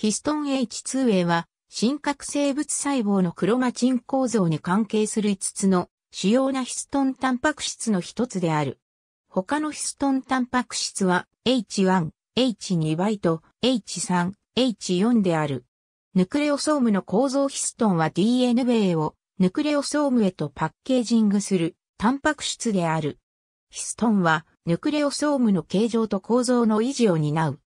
ヒストン H2A は、真核生物細胞のクロマチン構造に関係する5つの主要なヒストンタンパク質の一つである。他のヒストンタンパク質は H1、H2 倍と H3、H4 である。ヌクレオソームの構造ヒストンは DNA をヌクレオソームへとパッケージングするタンパク質である。ヒストンはヌクレオソームの形状と構造の維持を担う。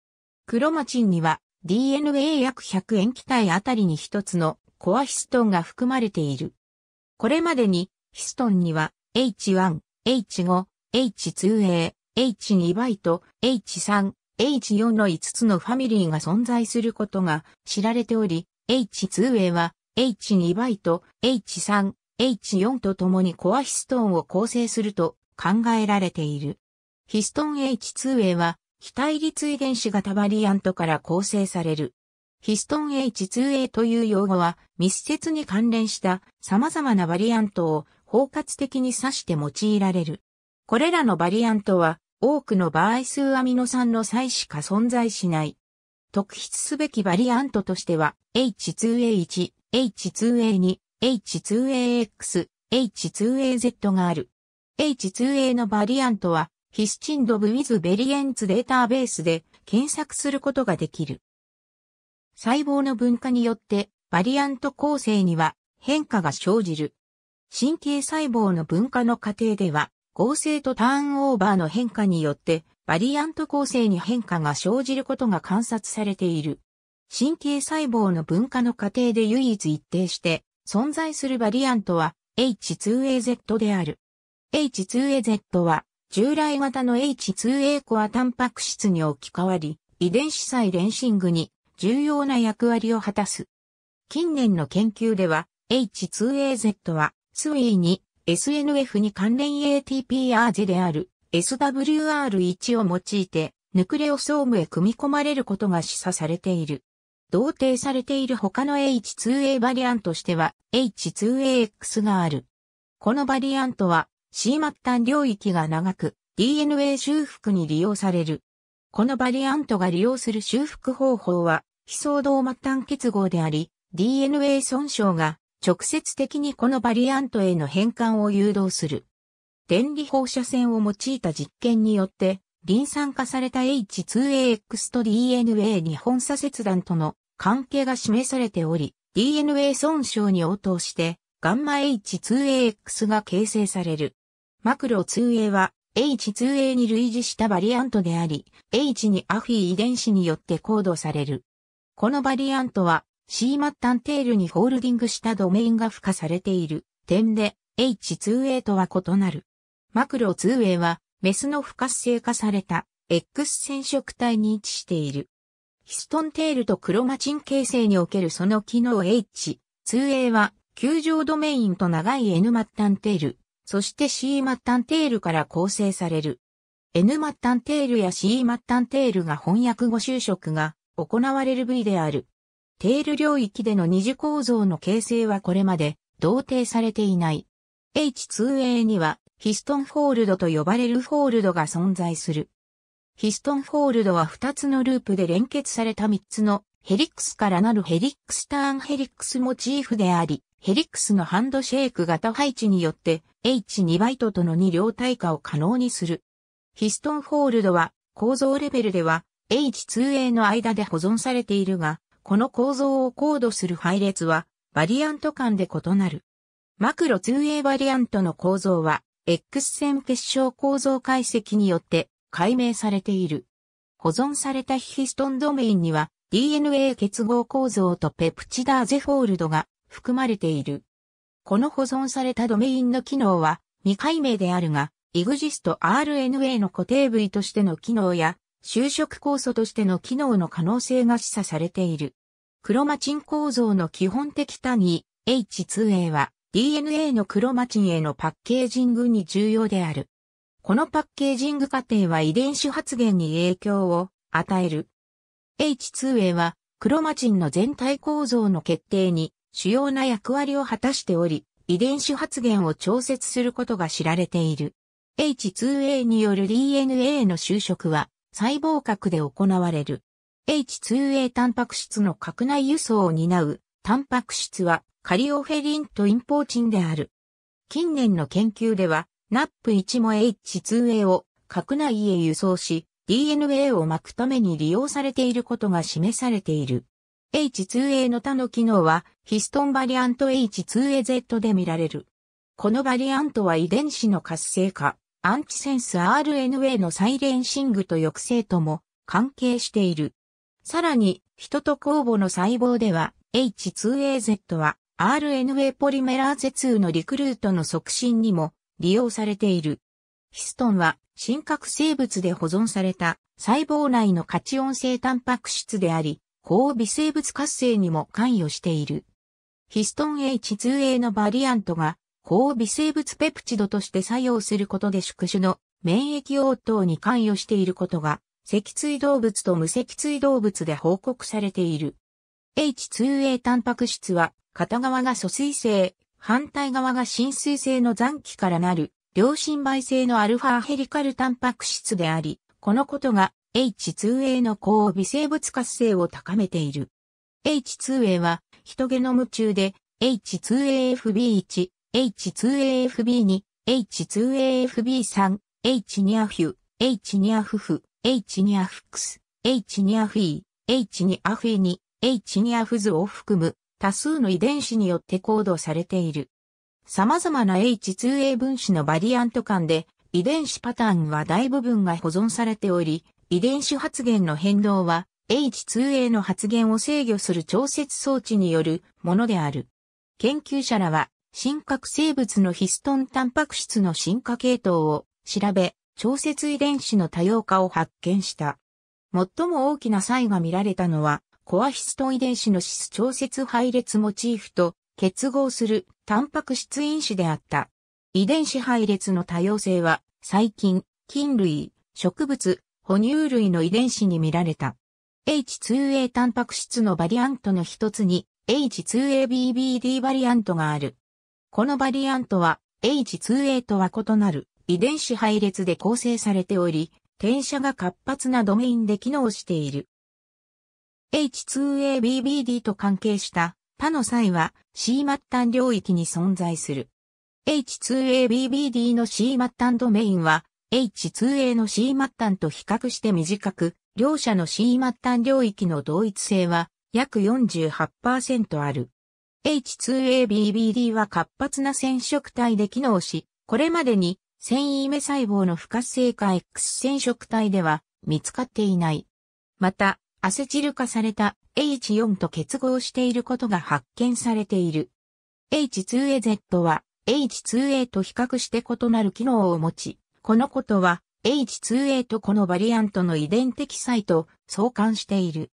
クロマチンには DNA 約100塩基体あたりに一つのコアヒストンが含まれている。これまでにヒストンには H1、H5、H2A、H2 イト、H3、H4 の5つのファミリーが存在することが知られており、H2A は H2 イト、H3、H4 ととにコアヒストンを構成すると考えられている。ヒストン H2A は非対立遺伝子型バリアントから構成される。ヒストン H2A という用語は密接に関連した様々なバリアントを包括的に指して用いられる。これらのバリアントは多くの場合数アミノ酸の際しか存在しない。特筆すべきバリアントとしては H2A1、H2A2、H2AX、H2AZ がある。H2A のバリアントはヒスチンドブ・ウィズ・ベリエンツデータベースで検索することができる。細胞の分化によってバリアント構成には変化が生じる。神経細胞の分化の過程では合成とターンオーバーの変化によってバリアント構成に変化が生じることが観察されている。神経細胞の分化の過程で唯一一定して存在するバリアントは H2AZ である。H2AZ は従来型の H2A コアタンパク質に置き換わり、遺伝子細レンシングに重要な役割を果たす。近年の研究では、H2AZ は、s w に SNF に関連 ATP r z である SWR1 を用いて、ヌクレオソームへ組み込まれることが示唆されている。同定されている他の H2A バリアントとしては H2AX がある。このバリアントは C 末端領域が長く DNA 修復に利用される。このバリアントが利用する修復方法は、非相動末端結合であり、DNA 損傷が直接的にこのバリアントへの変換を誘導する。電離放射線を用いた実験によって、リン酸化された H2AX と DNA 日本差切断との関係が示されており、DNA 損傷に応答して、ガンマ H2AX が形成される。マクロ 2A は H2A に類似したバリアントであり、H にアフィ遺伝子によってコードされる。このバリアントは C 末端テールにホールディングしたドメインが付加されている点で H2A とは異なる。マクロ 2A はメスの不活性化された X 染色体に位置している。ヒストンテールとクロマチン形成におけるその機能 H2A は球状ドメインと長い N 末端テール。そして C 末端テールから構成される。N 末端テールや C 末端テールが翻訳後就職が行われる部位である。テール領域での二次構造の形成はこれまで同定されていない。H2A にはヒストンフォールドと呼ばれるフォールドが存在する。ヒストンフォールドは2つのループで連結された3つのヘリックスからなるヘリックスターンヘリックスモチーフであり、ヘリックスのハンドシェイク型配置によって H2 バイトとの2両対化を可能にする。ヒストンホールドは構造レベルでは H2A の間で保存されているが、この構造をコードする配列はバリアント間で異なる。マクロ 2A バリアントの構造は X 線結晶構造解析によって解明されている。保存されたヒストンドメインには DNA 結合構造とペプチダーゼフォールドが含まれている。この保存されたドメインの機能は未解明であるが、exist RNA の固定部位としての機能や、就職酵素としての機能の可能性が示唆されている。クロマチン構造の基本的単位 H2A は DNA のクロマチンへのパッケージングに重要である。このパッケージング過程は遺伝子発現に影響を与える。H2A はクロマチンの全体構造の決定に主要な役割を果たしており、遺伝子発現を調節することが知られている。H2A による DNA の収縮は細胞核で行われる。H2A タンパク質の核内輸送を担うタンパク質はカリオフェリンとインポーチンである。近年の研究では NAP1 も H2A を核内へ輸送し DNA を巻くために利用されていることが示されている。H2A の他の機能はヒストンバリアント H2AZ で見られる。このバリアントは遺伝子の活性化、アンチセンス RNA のサイレンシングと抑制とも関係している。さらに、人と酵母の細胞では H2AZ は RNA ポリメラーゼ2のリクルートの促進にも利用されている。ヒストンは真核生物で保存された細胞内のカチオン性タンパク質であり、抗微生物活性にも関与している。ヒストン H2A のバリアントが抗微生物ペプチドとして作用することで宿主の免疫応答に関与していることが、脊椎動物と無脊椎動物で報告されている。H2A タンパク質は、片側が疎水性、反対側が浸水性の残機からなる、良心媒性のアルファヘリカルタンパク質であり、このことが H2A の抗微生物活性を高めている。H2A は、ヒトゲノム中で、H2AFB1、H2AFB2、H2AFB3、H2AF、H2AF、H2AFX、H2AFE、H2AFE2、H2AFZ を含む多数の遺伝子によってコードされている。様々な H2A 分子のバリアント間で遺伝子パターンは大部分が保存されており、遺伝子発現の変動は H2A の発現を制御する調節装置によるものである。研究者らは、真核生物のヒストンタンパク質の進化系統を調べ、調節遺伝子の多様化を発見した。最も大きな差異が見られたのは、コアヒストン遺伝子のシス調節配列モチーフと結合するタンパク質因子であった。遺伝子配列の多様性は、細菌、菌類、植物、哺乳類の遺伝子に見られた。H2A タンパク質のバリアントの一つに H2ABBD バリアントがある。このバリアントは H2A とは異なる遺伝子配列で構成されており、転写が活発なドメインで機能している。H2ABBD と関係した他の際は C 末端領域に存在する。H2ABBD の C 末端ドメインは H2A の C 末端と比較して短く、両者の C 末端領域の同一性は約48%ある。H2ABBD は活発な染色体で機能し、これまでに繊維目細胞の不活性化 X 染色体では見つかっていない。また、アセチル化された H4 と結合していることが発見されている。H2AZ は H2A と比較して異なる機能を持ち、このことは H2A とこのバリアントの遺伝的サイト、相関している。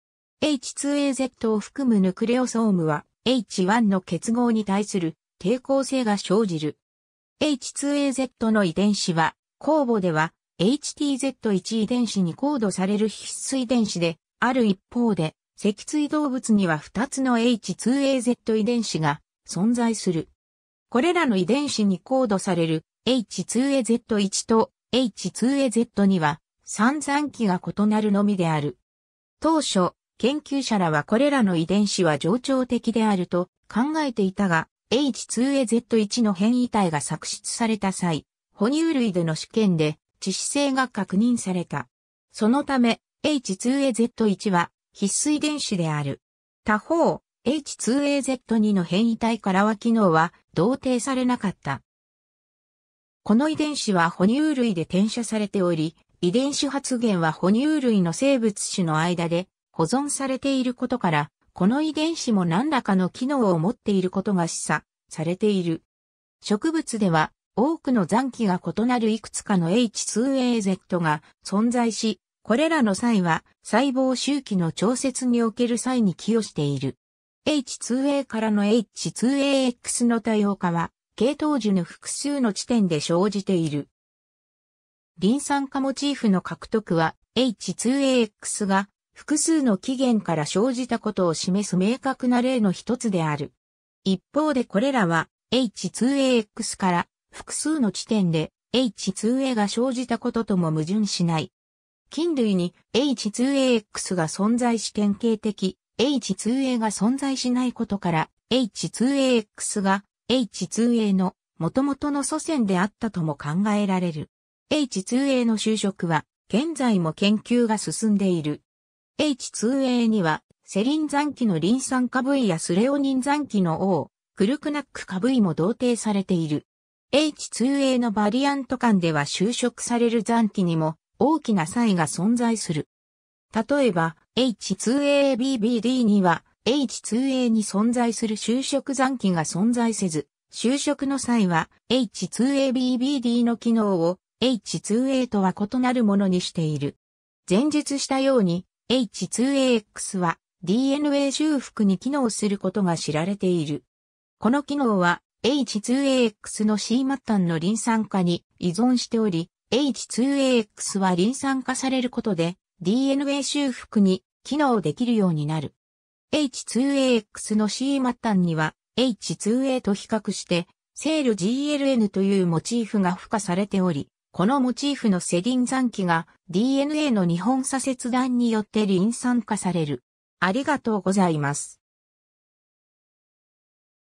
H2AZ を含むヌクレオソームは H1 の結合に対する抵抗性が生じる。H2AZ の遺伝子は、酵母では HTZ1 遺伝子にコードされる必須遺伝子で、ある一方で、脊椎動物には2つの H2AZ 遺伝子が存在する。これらの遺伝子にコードされる H2AZ1 と H2AZ2 は散々期が異なるのみである。当初、研究者らはこれらの遺伝子は冗長的であると考えていたが、H2AZ1 の変異体が作出された際、哺乳類での試験で致死性が確認された。そのため、H2AZ1 は必須遺伝子である。他方、H2AZ2 の変異体からは機能は同定されなかった。この遺伝子は哺乳類で転写されており、遺伝子発現は哺乳類の生物種の間で保存されていることから、この遺伝子も何らかの機能を持っていることが示唆されている。植物では多くの残機が異なるいくつかの H2AZ が存在し、これらの際は細胞周期の調節における際に寄与している。H2A からの H2AX の多様化は系統樹の複数の地点で生じている。リン酸化モチーフの獲得は H2AX が複数の起源から生じたことを示す明確な例の一つである。一方でこれらは H2AX から複数の地点で H2A が生じたこととも矛盾しない。菌類に H2AX が存在し典型的 H2A が存在しないことから H2AX が H2A の元々の祖先であったとも考えられる。H2A の就職は現在も研究が進んでいる。H2A にはセリン残機のリン酸化部位やスレオニン残機の O、クルクナック化部位も同定されている。H2A のバリアント間では就職される残機にも大きな差異が存在する。例えば H2ABBD には H2A に存在する就職残機が存在せず、就職の際は H2ABBD の機能を H2A とは異なるものにしている。前述したように H2AX は DNA 修復に機能することが知られている。この機能は H2AX の C 末端のリン酸化に依存しており、H2AX はリン酸化されることで DNA 修復に機能できるようになる。H2AX の C 末端には H2A と比較して、セール GLN というモチーフが付加されており、このモチーフのセディン残機が DNA の日本左折断によってリン酸化される。ありがとうございます。